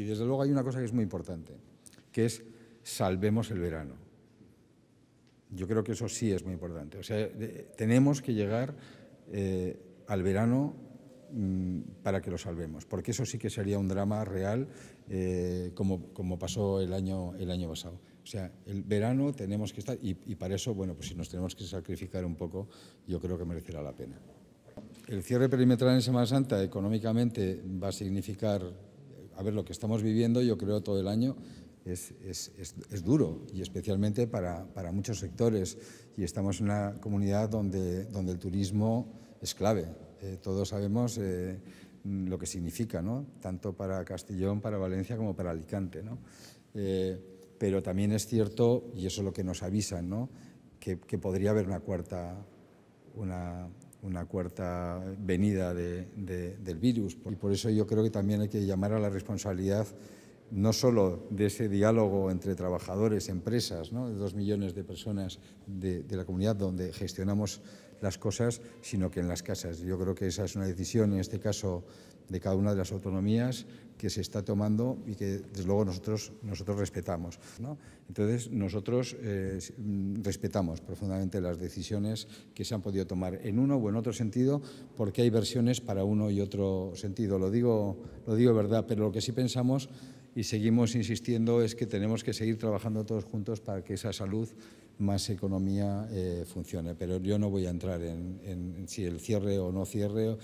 Y desde luego hay una cosa que es muy importante, que es salvemos el verano. Yo creo que eso sí es muy importante. O sea, tenemos que llegar eh, al verano mm, para que lo salvemos, porque eso sí que sería un drama real eh, como, como, pasó el año, el año pasado. O sea, el verano tenemos que estar y, y para eso, bueno, pues si nos tenemos que sacrificar un poco, yo creo que merecerá la pena. El cierre perimetral en Semana Santa económicamente va a significar a ver, lo que estamos viviendo yo creo todo el año es, duro y especialmente para, muchos sectores y estamos en una comunidad donde, donde el turismo es clave. Eh, todos sabemos eh, lo que significa, ¿no? tanto para Castellón, para Valencia como para Alicante. ¿no? Eh, pero también es cierto, y eso es lo que nos avisan, ¿no? que, que podría haber una cuarta, una, una cuarta venida del virus. Y por eso yo creo que también hay que llamar a la responsabilidad no solo de ese diálogo entre trabajadores, empresas, de dos millones de personas de, la comunidad donde gestionamos las cosas, sino que en las casas. Yo creo que esa es una decisión, en este caso, de cada una de las autonomías que se está tomando y que, desde luego, nosotros, nosotros respetamos. Entonces, nosotros eh, respetamos profundamente las decisiones que se han podido tomar en uno o en otro sentido, porque hay versiones para uno y otro sentido. Lo digo, lo digo verdad, pero lo que sí pensamos y seguimos insistiendo es que tenemos que seguir trabajando todos juntos para que esa salud más economía eh, funcione. Pero yo no voy a entrar en, si el cierre o no cierre